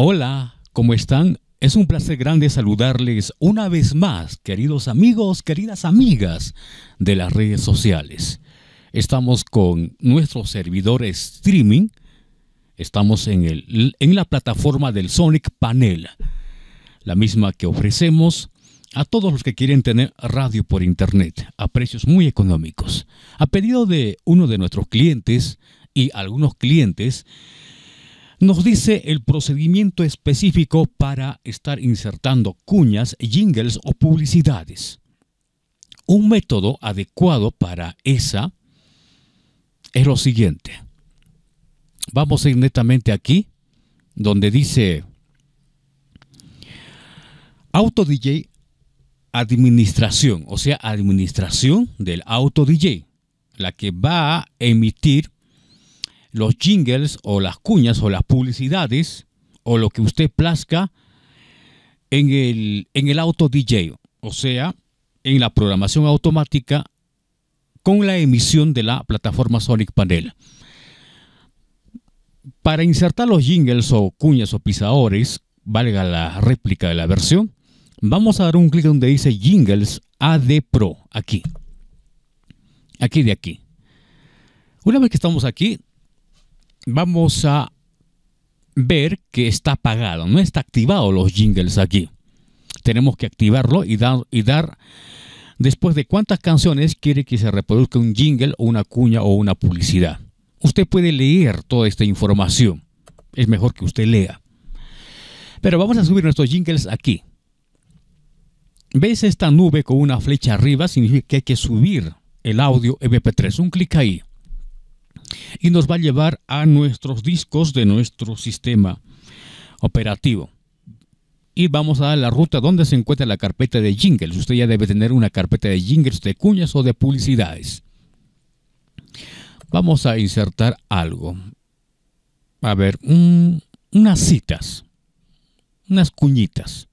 Hola, ¿cómo están? Es un placer grande saludarles una vez más, queridos amigos, queridas amigas de las redes sociales. Estamos con nuestro servidor streaming. Estamos en, el, en la plataforma del Sonic Panel, la misma que ofrecemos a todos los que quieren tener radio por internet a precios muy económicos. A pedido de uno de nuestros clientes y algunos clientes, nos dice el procedimiento específico para estar insertando cuñas, jingles o publicidades. Un método adecuado para esa es lo siguiente. Vamos a ir netamente aquí, donde dice Auto DJ Administración, o sea, administración del Auto DJ, la que va a emitir los jingles o las cuñas o las publicidades o lo que usted plazca en el, en el auto DJ, o sea, en la programación automática con la emisión de la plataforma Sonic Panel. Para insertar los jingles o cuñas o pisadores, valga la réplica de la versión, vamos a dar un clic donde dice Jingles AD Pro, aquí. Aquí de aquí. Una vez que estamos aquí, vamos a ver que está apagado, no está activado los jingles aquí. Tenemos que activarlo y dar, y dar después de cuántas canciones quiere que se reproduzca un jingle o una cuña o una publicidad. Usted puede leer toda esta información. Es mejor que usted lea. Pero vamos a subir nuestros jingles aquí. ¿Ves esta nube con una flecha arriba? Significa que hay que subir el audio MP3. Un clic ahí y nos va a llevar a nuestros discos de nuestro sistema operativo. Y vamos a la ruta donde se encuentra la carpeta de jingles. Usted ya debe tener una carpeta de jingles, de cuñas o de publicidades. Vamos a insertar algo. A ver, unas citas, unas cuñitas.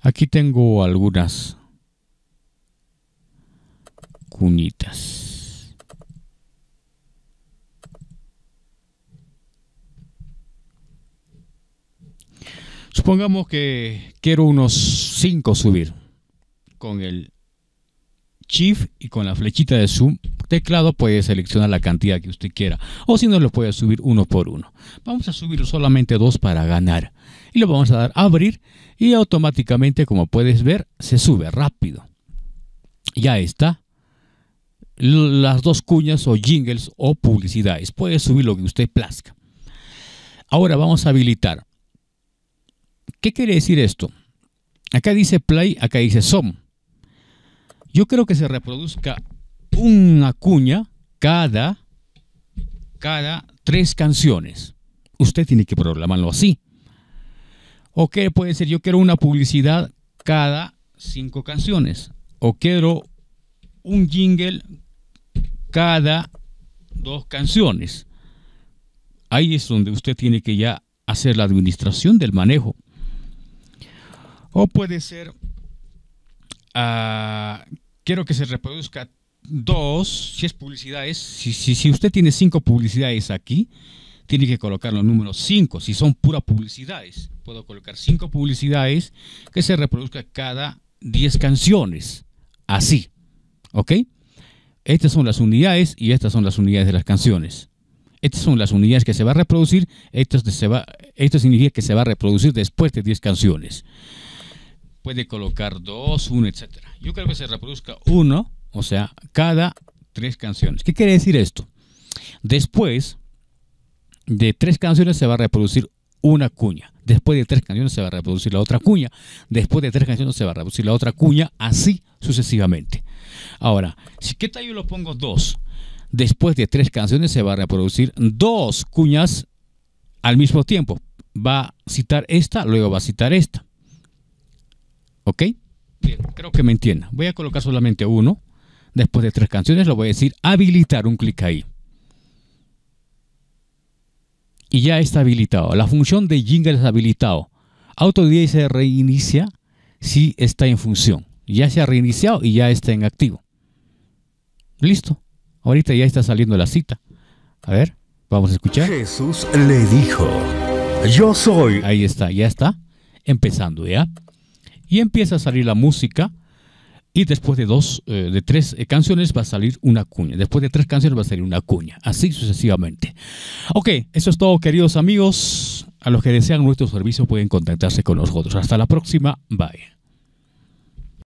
Aquí tengo algunas cunitas. Supongamos que quiero unos 5 subir con el Shift y con la flechita de zoom teclado puede seleccionar la cantidad que usted quiera o si no lo puede subir uno por uno. Vamos a subir solamente dos para ganar y lo vamos a dar a abrir y automáticamente como puedes ver se sube rápido. Ya está las dos cuñas o jingles o publicidades. Puede subir lo que usted plazca. Ahora vamos a habilitar. ¿Qué quiere decir esto? Acá dice play, acá dice som. Yo creo que se reproduzca una cuña cada, cada tres canciones. Usted tiene que programarlo así. O que puede ser, yo quiero una publicidad cada cinco canciones. O quiero un jingle cada dos canciones. Ahí es donde usted tiene que ya hacer la administración del manejo. O puede ser, ah, quiero que se reproduzca dos, si es publicidades, si, si usted tiene cinco publicidades aquí, tiene que colocar los números cinco. si son puras publicidades. Puedo colocar cinco publicidades que se reproduzca cada diez canciones. Así. ¿Ok? estas son las unidades y estas son las unidades de las canciones. Estas son las unidades que se va a reproducir, esto, se va, esto significa que se va a reproducir después de 10 canciones. Puede colocar 2, 1, etc. Yo creo que se reproduzca uno, o sea, cada tres canciones. ¿Qué quiere decir esto? Después de tres canciones se va a reproducir una cuña. Después de tres canciones se va a reproducir la otra cuña. Después de tres canciones se va a reproducir la otra cuña, así sucesivamente. Ahora, si qué tal yo lo pongo dos, después de tres canciones se va a reproducir dos cuñas al mismo tiempo. Va a citar esta, luego va a citar esta. ¿Ok? Bien, creo que me entienda. Voy a colocar solamente uno. Después de tres canciones lo voy a decir habilitar un clic ahí. Y ya está habilitado. La función de jingle es habilitado. DJ se reinicia si está en función. Ya se ha reiniciado y ya está en activo. Listo. Ahorita ya está saliendo la cita. A ver, vamos a escuchar. Jesús le dijo, yo soy. Ahí está, ya está. Empezando ya. Y empieza a salir la música. Y después de dos, eh, de tres eh, canciones va a salir una cuña. Después de tres canciones va a salir una cuña. Así sucesivamente. Ok, eso es todo, queridos amigos. A los que desean nuestro servicio pueden contactarse con nosotros. Hasta la próxima. Bye.